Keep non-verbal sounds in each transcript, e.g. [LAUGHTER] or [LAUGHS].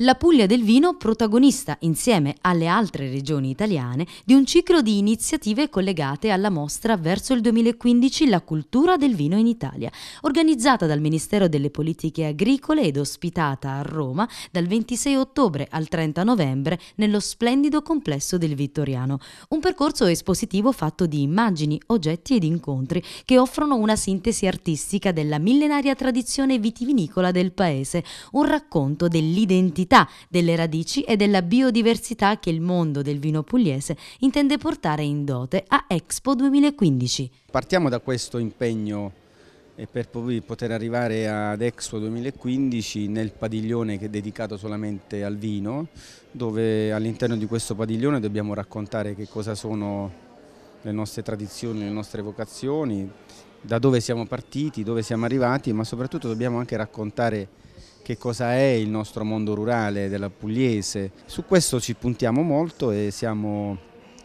La Puglia del vino protagonista insieme alle altre regioni italiane di un ciclo di iniziative collegate alla mostra verso il 2015 La cultura del vino in Italia, organizzata dal Ministero delle Politiche Agricole ed ospitata a Roma dal 26 ottobre al 30 novembre nello splendido complesso del Vittoriano. Un percorso espositivo fatto di immagini, oggetti ed incontri che offrono una sintesi artistica della millenaria tradizione vitivinicola del paese, un racconto dell'identità profondità delle radici e della biodiversità che il mondo del vino pugliese intende portare in dote a Expo 2015. Partiamo da questo impegno e per poter arrivare ad Expo 2015 nel padiglione che è dedicato solamente al vino, dove all'interno di questo padiglione dobbiamo raccontare che cosa sono le nostre tradizioni, le nostre vocazioni, da dove siamo partiti, dove siamo arrivati, ma soprattutto dobbiamo anche raccontare che cosa è il nostro mondo rurale della pugliese. Su questo ci puntiamo molto e siamo,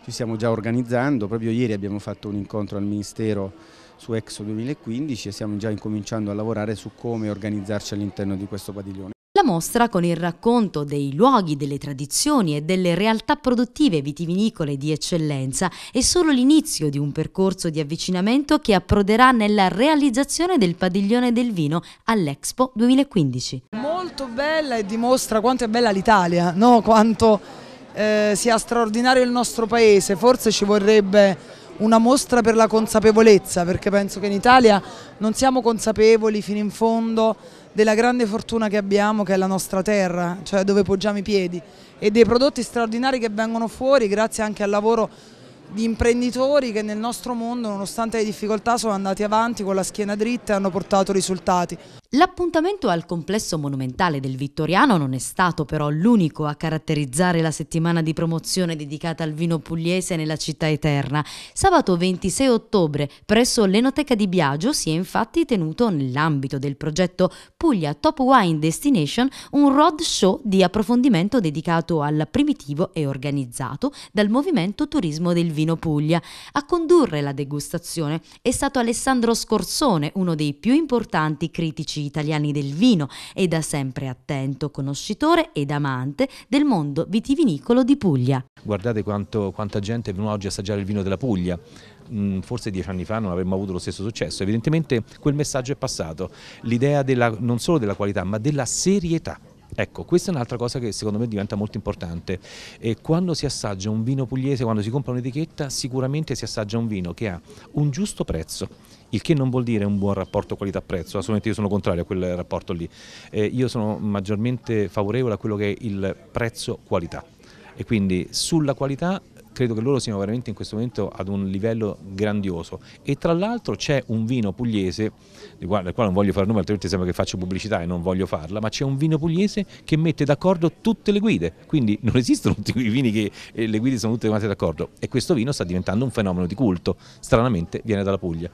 ci stiamo già organizzando, proprio ieri abbiamo fatto un incontro al Ministero su Exo 2015 e stiamo già incominciando a lavorare su come organizzarci all'interno di questo padiglione. La mostra, con il racconto dei luoghi, delle tradizioni e delle realtà produttive vitivinicole di eccellenza, è solo l'inizio di un percorso di avvicinamento che approderà nella realizzazione del padiglione del vino all'Expo 2015. Molto bella e dimostra quanto è bella l'Italia, no? quanto eh, sia straordinario il nostro paese, forse ci vorrebbe una mostra per la consapevolezza, perché penso che in Italia non siamo consapevoli fino in fondo della grande fortuna che abbiamo che è la nostra terra, cioè dove poggiamo i piedi e dei prodotti straordinari che vengono fuori grazie anche al lavoro di imprenditori che nel nostro mondo, nonostante le difficoltà, sono andati avanti con la schiena dritta e hanno portato risultati. L'appuntamento al complesso monumentale del Vittoriano non è stato però l'unico a caratterizzare la settimana di promozione dedicata al vino pugliese nella città eterna. Sabato 26 ottobre presso l'Enoteca di Biagio si è infatti tenuto nell'ambito del progetto Puglia Top Wine Destination un roadshow di approfondimento dedicato al primitivo e organizzato dal Movimento Turismo del Vino Puglia. A condurre la degustazione è stato Alessandro Scorsone, uno dei più importanti critici italiani del vino e da sempre attento conoscitore ed amante del mondo vitivinicolo di Puglia. Guardate quanto, quanta gente è venuta oggi a assaggiare il vino della Puglia mm, forse dieci anni fa non avremmo avuto lo stesso successo. Evidentemente quel messaggio è passato, l'idea non solo della qualità ma della serietà Ecco, questa è un'altra cosa che secondo me diventa molto importante. E quando si assaggia un vino pugliese, quando si compra un'etichetta, sicuramente si assaggia un vino che ha un giusto prezzo, il che non vuol dire un buon rapporto qualità-prezzo, assolutamente io sono contrario a quel rapporto lì. Eh, io sono maggiormente favorevole a quello che è il prezzo-qualità e quindi sulla qualità credo che loro siano veramente in questo momento ad un livello grandioso e tra l'altro c'è un vino pugliese, del quale non voglio fare nome altrimenti sembra che faccio pubblicità e non voglio farla, ma c'è un vino pugliese che mette d'accordo tutte le guide, quindi non [LAUGHS] esistono tutti i vini che eh, le guide sono tutte quante d'accordo e questo vino sta diventando un fenomeno di culto, stranamente viene dalla Puglia.